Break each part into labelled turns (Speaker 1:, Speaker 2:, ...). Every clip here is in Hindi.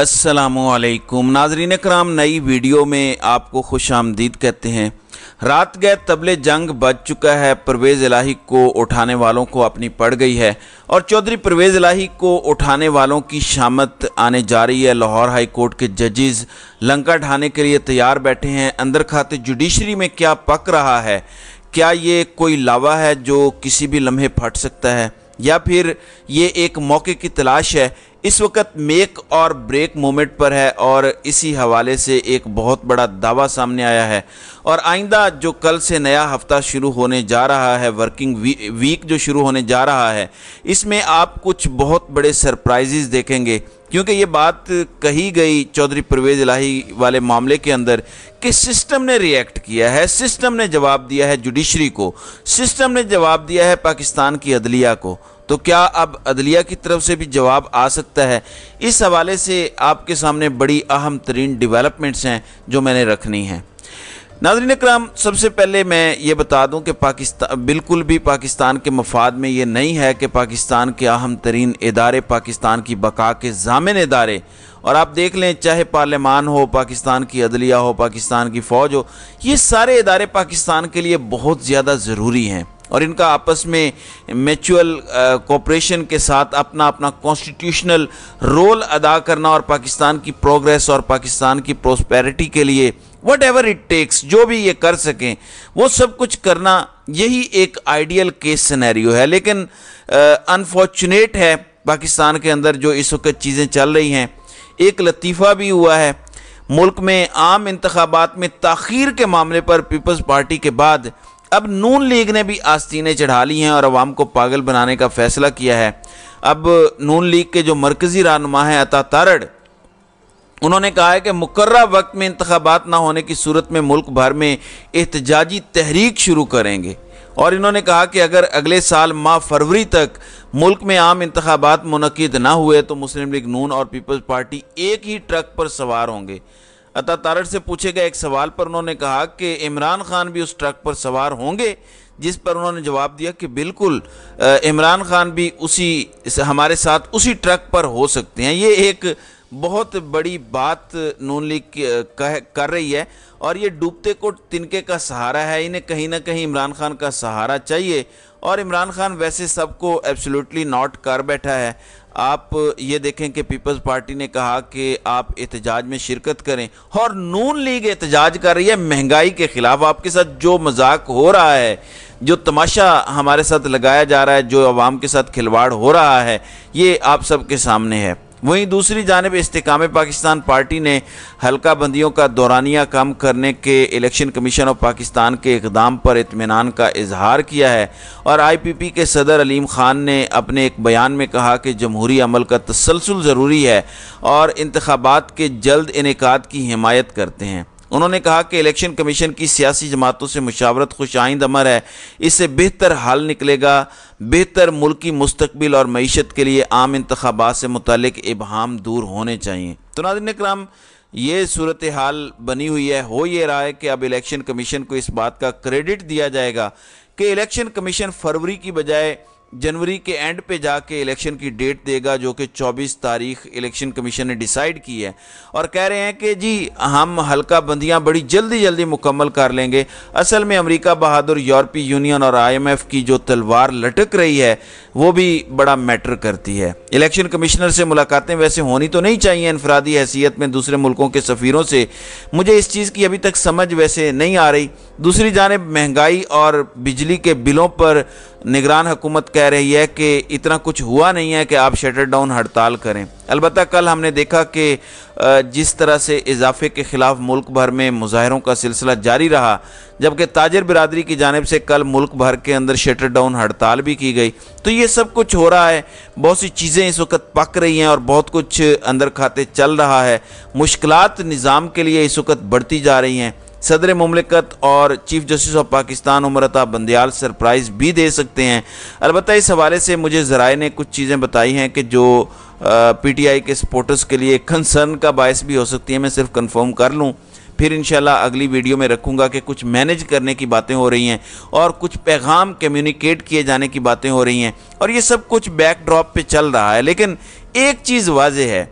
Speaker 1: असलकुम नाजरीन कराम नई वीडियो में आपको खुश आमदीद कहते हैं रात गए तबले जंग बच चुका है परवेज़ इलाही को उठाने वालों को अपनी पड़ गई है और चौधरी परवेज़ इलाही को उठाने वालों की शामत आने जा रही है लाहौर हाई कोर्ट के जजेस लंका ढाने के लिए तैयार बैठे हैं अंदर खाते जुडिशरी में क्या पक रहा है क्या ये कोई लावा है जो किसी भी लम्हे फट सकता है या फिर ये एक मौके की तलाश है इस वक्त मेक और ब्रेक मोमेंट पर है और इसी हवाले से एक बहुत बड़ा दावा सामने आया है और आइंदा जो कल से नया हफ्ता शुरू होने जा रहा है वर्किंग वी, वीक जो शुरू होने जा रहा है इसमें आप कुछ बहुत बड़े सरप्राइजेज देखेंगे क्योंकि ये बात कही गई चौधरी परवेज इलाही वाले मामले के अंदर कि सिस्टम ने रिएक्ट किया है सिस्टम ने जवाब दिया है जुडिशरी को सिस्टम ने जवाब दिया है पाकिस्तान की अदलिया को तो क्या अब अदलिया की तरफ से भी जवाब आ सकता है इस हवाले से आपके सामने बड़ी अहम तरीन डिवेलपमेंट्स हैं जो मैंने रखनी हैं नाजरीन कराम सबसे पहले मैं ये बता दूं कि पाकिस्तान बिल्कुल भी पाकिस्तान के मफाद में ये नहीं है कि पाकिस्तान के अहम तरीन इदारे पाकिस्तान की बका के जामिन इदारे और आप देख लें चाहे पार्लियामान हो पाकिस्तान की अदलिया हो पाकिस्तान की फ़ौज हो ये सारे इदारे पाकिस्तान के लिए बहुत ज़्यादा ज़रूरी हैं और इनका आपस में म्यूचुअल कॉपरेशन के साथ अपना अपना कॉन्स्टिट्यूशनल रोल अदा करना और पाकिस्तान की प्रोग्रेस और पाकिस्तान की प्रोस्पेरिटी के लिए वट एवर इट टेक्स जो भी ये कर सकें वो सब कुछ करना यही एक आइडियल केस सिनेरियो है लेकिन अनफॉर्चुनेट है पाकिस्तान के अंदर जो इस वक्त चीज़ें चल रही हैं एक लतीफ़ा भी हुआ है मुल्क में आम इंतबात में तखीर के मामले पर पीपल्स पार्टी के बाद अब नून लीग ने भी आस्तीनें चढ़ा ली हैं और आवाम को पागल बनाने का फैसला किया है अब नून लीग के जो मरकज़ी रहनुमा हैं अता तारड़ उन्होंने कहा है कि मुकर्रा वक्त में इंतबात ना होने की सूरत में मुल्क भर में एहतजाजी तहरीक शुरू करेंगे और इन्होंने कहा कि अगर अगले साल माह फरवरी तक मुल्क में आम इंतबात मनद ना हुए तो मुस्लिम लीग नून और पीपल्स पार्टी एक ही ट्रक पर सवार होंगे अता तारड़ से पूछे गए एक सवाल पर उन्होंने कहा कि इमरान खान भी उस ट्रक पर सवार होंगे जिस पर उन्होंने जवाब दिया कि बिल्कुल इमरान खान भी उसी हमारे साथ उसी ट्रक पर हो सकते हैं ये एक बहुत बड़ी बात नून लीग कह कर रही है और ये डूबते को तिनके का सहारा है इन्हें कहीं ना कहीं इमरान खान का सहारा चाहिए और इमरान खान वैसे सबको एब्सोल्युटली नॉट कर बैठा है आप ये देखें कि पीपल्स पार्टी ने कहा कि आप एहतजाज में शिरकत करें और नून लीग एहतजाज कर रही है महंगाई के ख़िलाफ़ आपके साथ जो मजाक हो रहा है जो तमाशा हमारे साथ लगाया जा रहा है जो आवाम के साथ खिलवाड़ हो रहा है ये आप सबके सामने है वहीं दूसरी जानब इसकाम पाकिस्तान पार्टी ने हल्का बंदियों का दौरानिया कम करने के इलेक्शन कमीशन ऑफ पाकिस्तान के इकदाम पर इतमान का इजहार किया है और आई पी पी के सदर अलीम ख़ान ने अपने एक बयान में कहा कि जमहूरी अमल का तसलसल ज़रूरी है और इंतबात के जल्द इनका की हमायत करते हैं उन्होंने कहा कि इलेक्शन कमीशन की सियासी जमातों से मुशावरत खुश आइंद अमर है इससे बेहतर हाल निकलेगा बेहतर मुल्की मुस्तबिल और मीशत के लिए आम इंतबात से मुतक इबहम दूर होने चाहिए तो नादिन कराम ये सूरत हाल बनी हुई है हो ये रहा है कि अब इलेक्शन कमीशन को इस बात का क्रेडिट दिया जाएगा कि इलेक्शन कमीशन फरवरी की बजाय जनवरी के एंड पे जाके इलेक्शन की डेट देगा जो कि 24 तारीख इलेक्शन कमीशन ने डिसाइड की है और कह रहे हैं कि जी हम हल्का बंदियाँ बड़ी जल्दी जल्दी मुकम्मल कर लेंगे असल में अमेरिका बहादुर यूरोपीय यूनियन और आईएमएफ की जो तलवार लटक रही है वो भी बड़ा मैटर करती है इलेक्शन कमिश्नर से मुलाकातें वैसे होनी तो नहीं चाहिए इनफरादी हैसियत में दूसरे मुल्कों के सफ़ीरों से मुझे इस चीज़ की अभी तक समझ वैसे नहीं आ रही दूसरी जानब महंगाई और बिजली के बिलों पर निगरान हुकूमत कह रही है कि इतना कुछ हुआ नहीं है कि आप शटर डाउन हड़ताल करें अलबत् कल हमने देखा कि जिस तरह से इजाफे के ख़िलाफ़ मुल्क भर में मुजाहरों का सिलसिला जारी रहा जबकि ताजर बिरादरी की जानब से कल मुल्क भर के अंदर शटर डाउन हड़ताल भी की गई तो ये सब कुछ हो रहा है बहुत सी चीज़ें इस वक्त पक रही हैं और बहुत कुछ अंदर खाते चल रहा है मुश्किल निज़ाम के लिए इस वक्त बढ़ती जा रही हैं सदर ममलिकत और chief justice of Pakistan Umar Ata Bandial surprise भी दे सकते हैं अलबत्त इस हवाले से मुझे ज़राए ने कुछ चीज़ें बताई हैं कि जो पीटीआई के सपोर्टर्स के लिए कंसर्न का बायस भी हो सकती है मैं सिर्फ कंफर्म कर लूँ फिर इन अगली वीडियो में रखूँगा कि कुछ मैनेज करने की बातें हो रही हैं और कुछ पैगाम कम्युनिकेट किए जाने की बातें हो रही हैं और ये सब कुछ बैकड्रॉप पे चल रहा है लेकिन एक चीज़ वाज है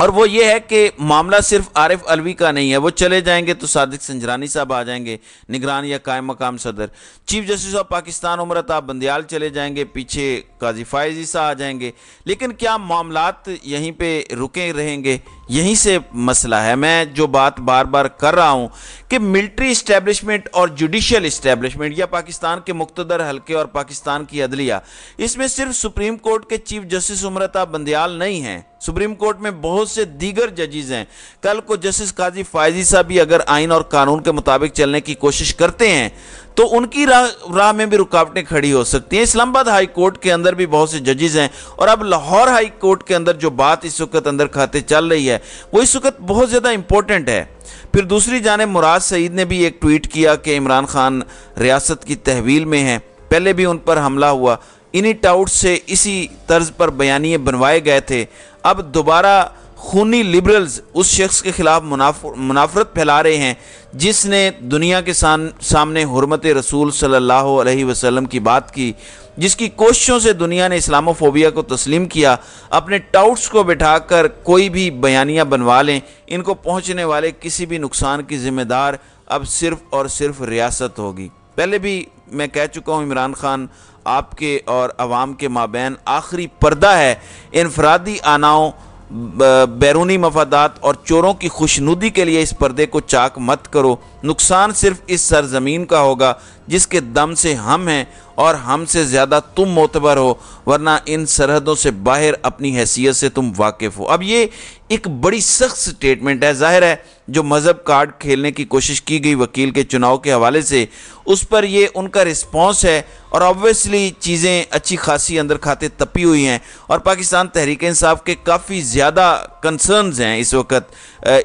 Speaker 1: और वो ये है कि मामला सिर्फ आरिफ अलवी का नहीं है वो चले जाएंगे तो सादिक संजरानी साहब आ जाएंगे निगरान या कायम मकाम सदर chief justice of Pakistan Umar Ata आप बंदियाल चले जाएंगे पीछे काजी फायजी साहब आ जाएंगे लेकिन क्या मामला यहीं पे रुके रहेंगे यहीं से मसला है मैं जो बात बार बार कर रहा हूँ कि मिल्ट्री इस्टेबलिशमेंट और जुडिशल इस्टेबलिशमेंट या पाकिस्तान के मुख्तर हल्के और पाकिस्तान की अदलिया इसमें सिर्फ सुप्रीम कोर्ट के चीफ जस्टिस उमरता बंदयाल नहीं हैं सुप्रीम कोर्ट में बहुत बहुत से दीगर जजेज हैं कल को जस्टिस काजी फायजी साहब भी अगर आइन और कानून के मुताबिक चलने की कोशिश करते हैं तो उनकी राह रा में भी रुकावटें खड़ी हो सकती हैं इस्लामाबाद हाई कोर्ट के अंदर भी बहुत से जजेज हैं और अब लाहौर हाई कोर्ट के अंदर जो बात इस वक्त अंदर खाते चल रही है वो इस वक्त बहुत ज़्यादा इंपॉर्टेंट है फिर दूसरी जानब मुराद सईद ने भी एक ट्वीट किया कि इमरान खान रियासत की तहवील में है पहले भी उन पर हमला हुआ इन्हीं टाउट से इसी तर्ज पर बयानिए बनवाए गए थे अब दोबारा खूनी लिबरल्स उस शख्स के ख़िलाफ़ मुनाफरत फैला रहे हैं जिसने दुनिया के सामने हरमत रसूल सल्लल्लाहु अलैहि वसल्लम की बात की जिसकी कोशिशों से दुनिया ने इस्लामोफोबिया को तस्लीम किया अपने टाउट्स को बिठाकर कोई भी बयानियाँ बनवा लें इनको पहुँचने वाले किसी भी नुकसान की ज़िम्मेदार अब सिर्फ़ और सिर्फ रियासत होगी पहले भी मैं कह चुका हूँ इमरान खान आपके और आवाम के माबेन आखिरी पर्दा है इनफरादी आनाओं बैरूनी मफादात और चोरों की खुशनुदी के लिए इस पर्दे को चाक मत करो नुकसान सिर्फ इस सरजमीन का होगा जिसके दम से हम हैं और हमसे ज़्यादा तुम मोतबर हो वरना इन सरहदों से बाहर अपनी हैसियत से तुम वाकिफ़ हो अब ये एक बड़ी सख्त स्टेटमेंट है जाहिर है जो मज़हब कार्ड खेलने की कोशिश की गई वकील के चुनाव के हवाले से उस पर ये उनका रिस्पॉन्स है और ऑब्वियसली चीज़ें अच्छी खासी अंदर खाते तपी हुई हैं और पाकिस्तान तहरीक इंसाफ के काफ़ी ज़्यादा कंसर्नस हैं इस वक्त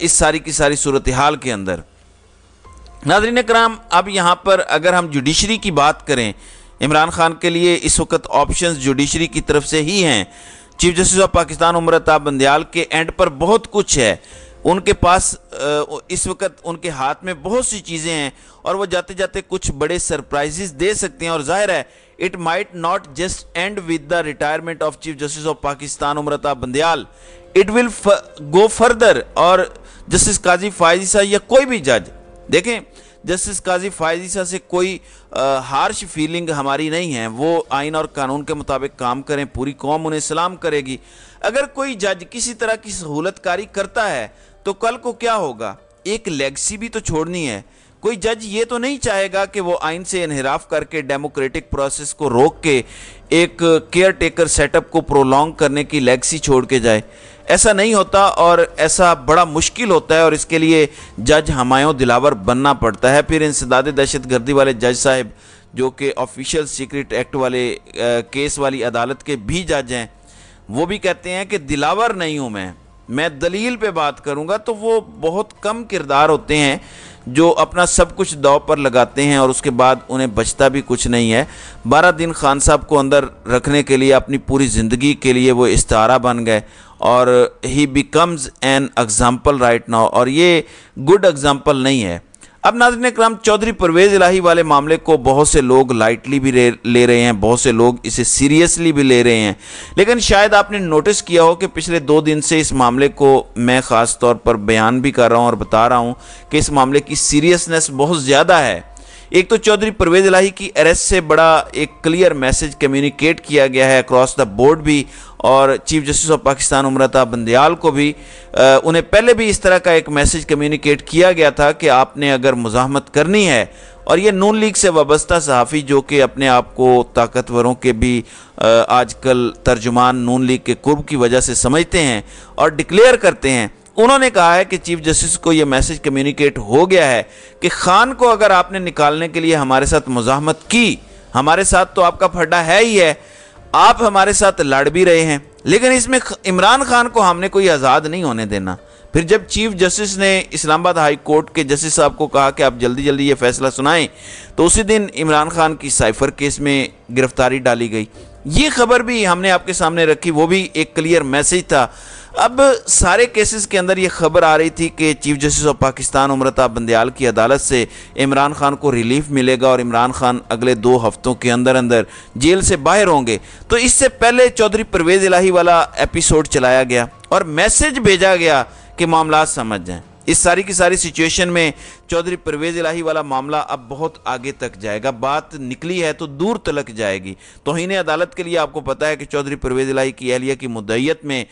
Speaker 1: इस सारी की सारी सूरत हाल के अंदर नाजरीन कराम अब यहाँ पर अगर हम जुडिशरी की बात करें इमरान खान के लिए इस वक्त ऑप्शंस जुडिशरी की तरफ से ही हैं चीफ जस्टिस ऑफ पाकिस्तान उम्र ताब बंदयाल के एंड पर बहुत कुछ है उनके पास इस वक्त उनके हाथ में बहुत सी चीज़ें हैं और वो जाते जाते कुछ बड़े सरप्राइजेस दे सकते हैं और जाहिर है it might not just end with the retirement of chief justice of Pakistan उम्रता Bandial it will go further और जस्टिस काजी फायजी साहब या कोई भी जज देखें जस्टिस काजी फायजी से कोई आ, हार्श फीलिंग हमारी नहीं है वो आइन और कानून के मुताबिक काम करें पूरी कौम उन्हें सलाम करेगी अगर कोई जज किसी तरह की सहूलतकारी करता है तो कल को क्या होगा एक लेगसी भी तो छोड़नी है कोई जज ये तो नहीं चाहेगा कि वो आइन से इनहराफ करके डेमोक्रेटिक प्रोसेस को रोक के एक केयर टेकर सेटअप को प्रोलॉन्ग करने की लेगसी छोड़ के जाए ऐसा नहीं होता और ऐसा बड़ा मुश्किल होता है और इसके लिए जज हमायों दिलावर बनना पड़ता है फिर इंसदादे दहशत गर्दी वाले जज साहब जो कि ऑफिशियल सीक्रेट एक्ट वाले आ, केस वाली अदालत के भी जज हैं वो भी कहते हैं कि दिलावर नहीं हूँ मैं मैं दलील पे बात करूँगा तो वो बहुत कम किरदार होते हैं जो अपना सब कुछ दाव पर लगाते हैं और उसके बाद उन्हें बचता भी कुछ नहीं है बारह दिन खान साहब को अंदर रखने के लिए अपनी पूरी ज़िंदगी के लिए वो इस्तारा बन गए और he becomes an example right now और ये गुड एग्ज़ाम्पल नहीं है अब नाजरन कराम चौधरी परवेज इलाही वाले मामले को बहुत से लोग लाइटली भी ले रहे हैं बहुत से लोग इसे सीरियसली भी ले रहे हैं लेकिन शायद आपने नोटिस किया हो कि पिछले दो दिन से इस मामले को मैं ख़ास तौर पर बयान भी कर रहा हूँ और बता रहा हूँ कि इस मामले की सीरियसनेस बहुत ज़्यादा है एक तो चौधरी परवेज लाही की अरेस्ट से बड़ा एक क्लियर मैसेज कम्युनिकेट किया गया है अक्रॉस द बोर्ड भी और chief justice of Pakistan उम्रता Bandial को भी आ, उन्हें पहले भी इस तरह का एक मैसेज कम्युनिकेट किया गया था कि आपने अगर मुजामत करनी है और ये नून लीग से वाबस्ता सहाफ़ी जो कि अपने आप को ताकतवरों के भी आजकल तर्जुमान नून लीग के कुर्ब की वजह से समझते हैं और डिक्लेयर करते हैं उन्होंने कहा है कि चीफ जस्टिस को यह मैसेज कम्युनिकेट हो गया है कि खान को अगर आपने निकालने के लिए हमारे साथ मुजाहमत की हमारे साथ तो आपका फड्डा है ही है आप हमारे साथ लड़ भी रहे हैं लेकिन इसमें इमरान खान को हमने कोई आज़ाद नहीं होने देना फिर जब चीफ जस्टिस ने इस्लामाबाद हाई कोर्ट के जस्टिस साहब को कहा कि आप जल्दी जल्दी ये फैसला सुनाएं तो उसी दिन इमरान खान की साइफर केस में गिरफ्तारी डाली गई ये खबर भी हमने आपके सामने रखी वो भी एक क्लियर मैसेज था अब सारे केसेस के अंदर ये खबर आ रही थी कि chief justice of Pakistan उम्रता Bandial की अदालत से इमरान खान को रिलीफ मिलेगा और इमरान खान अगले दो हफ्तों के अंदर अंदर जेल से बाहर होंगे तो इससे पहले चौधरी परवेज इलाही वाला एपिसोड चलाया गया और मैसेज भेजा गया कि मामला समझ जाएँ इस सारी की सारी सिचुएशन में चौधरी परवेज इलाही वाला मामला अब बहुत आगे तक जाएगा बात निकली है तो दूर तलक जाएगी तोहन अदालत के लिए आपको पता है कि चौधरी परवेज इलाही की अहलिया की मुदैत में आ,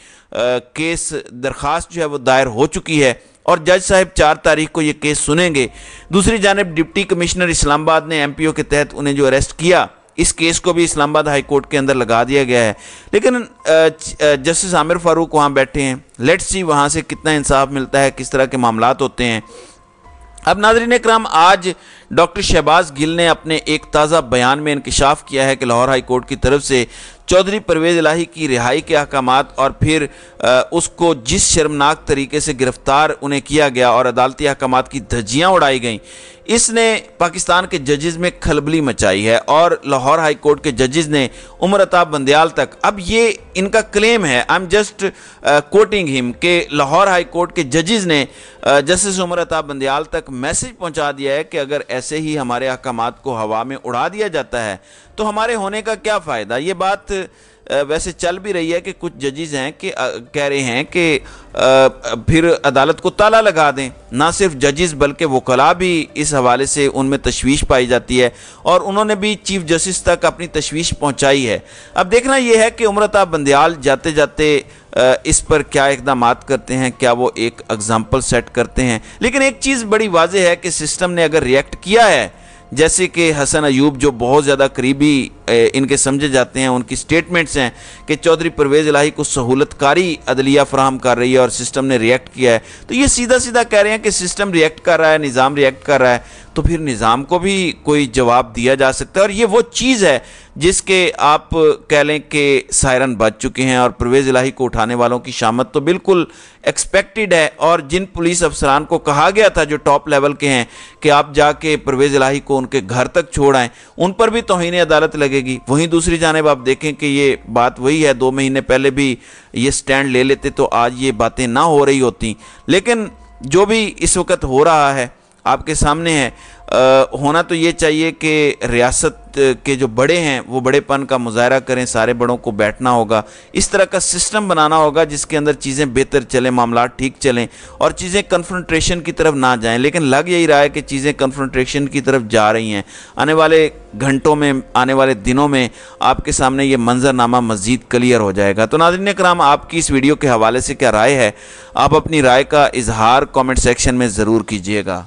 Speaker 1: केस दरख्वास्त जो है वो दायर हो चुकी है और जज साहब चार तारीख को ये केस सुनेंगे दूसरी जानब डिप्टी कमिश्नर इस्लामाबाद ने एम के तहत उन्हें जो अरेस्ट किया इस केस को भी इस्लामाबाद हाई कोर्ट के अंदर लगा दिया गया है लेकिन जस्टिस आमिर फारूक वहाँ बैठे हैं लेट्स सी वहाँ से कितना इंसाफ मिलता है किस तरह के मामला होते हैं अब नाजरीन कराम आज डॉक्टर शहबाज गिल ने अपने एक ताज़ा बयान में इंकशाफ किया है कि लाहौर हाई कोर्ट की तरफ से चौधरी परवेज़ इलाही की रिहाई के अहकाम और फिर उसको जिस शर्मनाक तरीके से गिरफ़्तार उन्हें किया गया और अदालती अहकाम की धज्जियाँ उड़ाई गईं इसने पाकिस्तान के जजेस में खलबली मचाई है और लाहौर हाई कोर्ट के जजेस ने उमर अताब बंदयाल तक अब ये इनका क्लेम है I am just quoting him के लाहौर हाई कोर्ट के जजेस ने uh, जस्टिस उमर अताब बंदयाल तक मैसेज पहुंचा दिया है कि अगर ऐसे ही हमारे अहकाम को हवा में उड़ा दिया जाता है तो हमारे होने का क्या फ़ायदा ये बात वैसे चल भी रही है कि कुछ जजेज हैं कि कह रहे हैं कि फिर अदालत को ताला लगा दें ना सिर्फ जजेस बल्कि वकला भी इस हवाले से उनमें तशवीश पाई जाती है और उन्होंने भी चीफ जस्टिस तक अपनी तशवीश पहुंचाई है अब देखना यह है कि उम्रता बंदयाल जाते जाते इस पर क्या इकदाम करते हैं क्या वो एक एग्ज़ाम्पल सेट करते हैं लेकिन एक चीज़ बड़ी वाजह है कि सिस्टम ने अगर रिएक्ट किया है जैसे कि हसन अयूब जो बहुत ज़्यादा करीबी इनके समझे जाते हैं उनकी स्टेटमेंट्स हैं कि चौधरी परवेज़ इलाही को सहूलतकारी अदलिया फ्राहम कर रही है और सिस्टम ने रिएक्ट किया है तो ये सीधा सीधा कह रहे हैं कि सिस्टम रिएक्ट कर रहा है निज़ाम रिएक्ट कर रहा है तो फिर निज़ाम को भी कोई जवाब दिया जा सकता है और ये वो चीज़ है जिसके आप कह लें कि सायरन बज चुके हैं और परवेज़ इलाही को उठाने वालों की शामत तो बिल्कुल एक्सपेक्टेड है और जिन पुलिस अफसरान को कहा गया था जो टॉप लेवल के हैं कि आप जाके परवेज़ इलाही को उनके घर तक छोड़ आएँ उन पर भी तोहन अदालत लगेगी वहीं दूसरी जानब आप देखें कि ये बात वही है दो महीने पहले भी ये स्टैंड ले लेते तो आज ये बातें ना हो रही होती लेकिन जो भी इस वक्त हो रहा है आपके सामने है आ, होना तो ये चाहिए कि रियासत के जो बड़े हैं वो बड़ेपन का मुजाहरा करें सारे बड़ों को बैठना होगा इस तरह का सिस्टम बनाना होगा जिसके अंदर चीज़ें बेहतर चलें मामला ठीक चलें और चीज़ें कन्फ्रंट्रेशन की तरफ ना जाएं लेकिन लग यही रहा है कि चीज़ें कन्फ्रंट्रेशन की तरफ जा रही हैं आने वाले घंटों में आने वाले दिनों में आपके सामने ये मंजरनामा मज़ीद क्लियर हो जाएगा तो नाजन कराम आपकी इस वीडियो के हवाले से क्या राय है आप अपनी राय का इजहार कॉमेंट सेक्शन में ज़रूर कीजिएगा